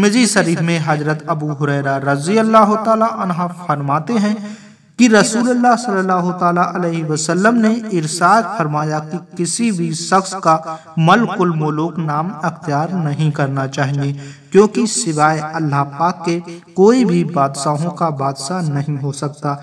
مزید شریف میں حضرت ابو حریرہ رضی اللہ تعالیٰ عنہ فرماتے ہیں کہ رسول اللہ صلی اللہ تعالیٰ علیہ وسلم نے ارساق فرمایا کہ کسی بھی شخص کا ملک الملوک نام اختیار نہیں کرنا چاہیے کیونکہ سوائے اللہ پاک کے کوئی بھی بادشاہوں کا بادشاہ نہیں ہو سکتا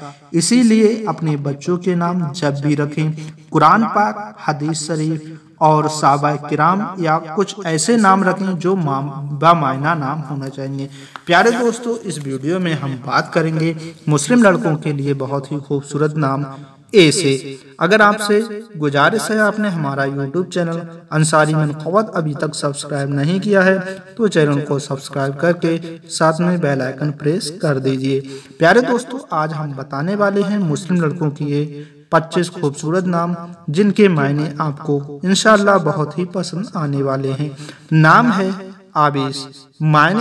اسی لیے اپنے بچوں کے نام جب بھی رکھیں قرآن پاک حدیث شریف اور صحابہ کرام یا کچھ ایسے نام نام رکھیں جو ہونا چاہیے پیارے دوستو اس ویڈیو میں ہم بات کریں گے مسلم لڑکوں کے لیے بہت ہی خوبصورت نام اے سے اگر آپ سے گزارش ہے آپ نے ہمارا یوٹیوب چینل انصاری ابھی تک سبسکرائب نہیں کیا ہے تو چینل کو سبسکرائب کر کے ساتھ میں بیل آئیکن پریس کر دیجئے پیارے دوستو آج ہم بتانے والے ہیں مسلم لڑکوں کی پچیس خوبصورت نام جن کے معنی آپ کو انشاءاللہ بہت ہی پسند آنے والے ہیں نام نام ہے ہے ہے ہے معنی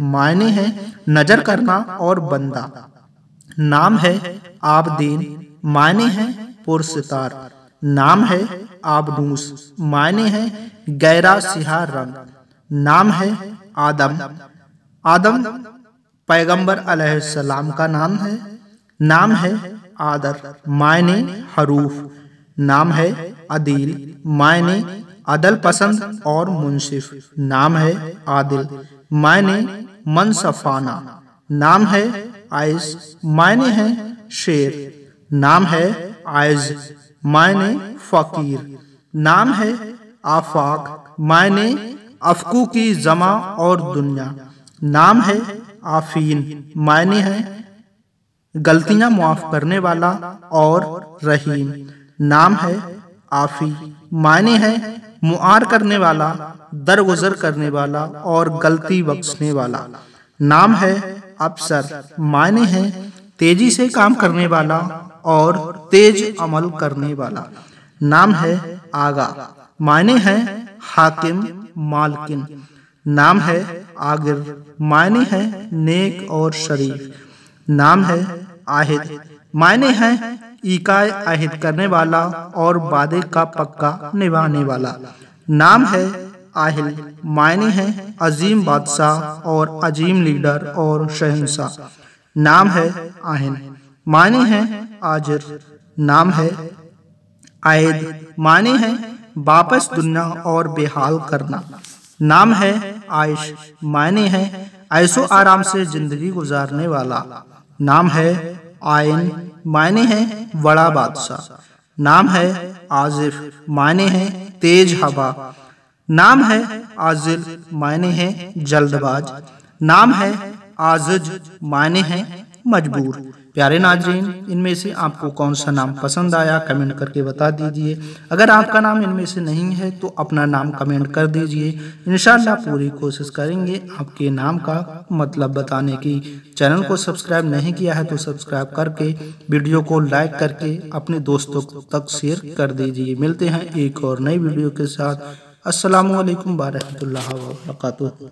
معنی شیر کرنا اور بندہ نام ہے آبدین ہے پرستار نام ہے آبنوس معنی ہے گیرہ سیہا رنگ نام ہے آدم آدم پیغمبر علیہ السلام کا نام ہے نام ہے آدر معنی حروف نام ہے عدیل معنی عدل پسند اور منصف نام ہے عادل معنی منصفانہ نام ہے آئز معنی ہے شیر نام ہے آئز معنی فقیر نام ہے آفاق معنی افقو کی زمان اور دنیا نام ہے آفین معنی ہے غلطیاں معاف کرنے والا اور رحیم نام ہے آفی معنی ہے معار کرنے والا درگزر کرنے والا اور غلطی بخشنے والا نام ہے افسر معنی ہے تیزی سے کام کرنے والا اور تیز عمل کرنے والا نام ہے آگا معنی ہے حاکم مالکن نام ہے آگر معنی ہے نیک اور شریف نام ہے آہد معنی ہے ایکائے آہد کرنے والا اور بادے کا پکا نبانے والا نام ہے آہل معنی ہے عظیم بادشاہ اور عظیم لیڈر اور شہنشاہ نام ہے آہن معنی ہے آجر نام ہے آہد معنی ہے واپس دنیا اور بحال کرنا نام ہے معنی ایسو آرام سے زندگی گزارنے والا نام ہے آئین معنی ہے بڑا بادشاہ نام ہے آزف معنی ہے تیز ہوا نام ہے آزل معنی ہے جلد باز نام ہے آزج معنی ہے مجبور پیارے ناظرین ان میں سے آپ کو کون سا نام پسند آیا کمنٹ کر کے بتا دیجئے اگر آپ کا نام ان میں سے نہیں ہے تو اپنا نام کمنٹ کر دیجئے انشاءاللہ پوری کوشش کریں گے آپ کے نام کا مطلب بتانے کی چینل کو سبسکرائب نہیں کیا ہے تو سبسکرائب کر کے ویڈیو کو لائک کر کے اپنے دوستوں تک شیئر کر دیجئے ملتے ہیں ایک اور نئی ویڈیو کے ساتھ السلام علیکم ورحمۃ اللہ وبرکاتہ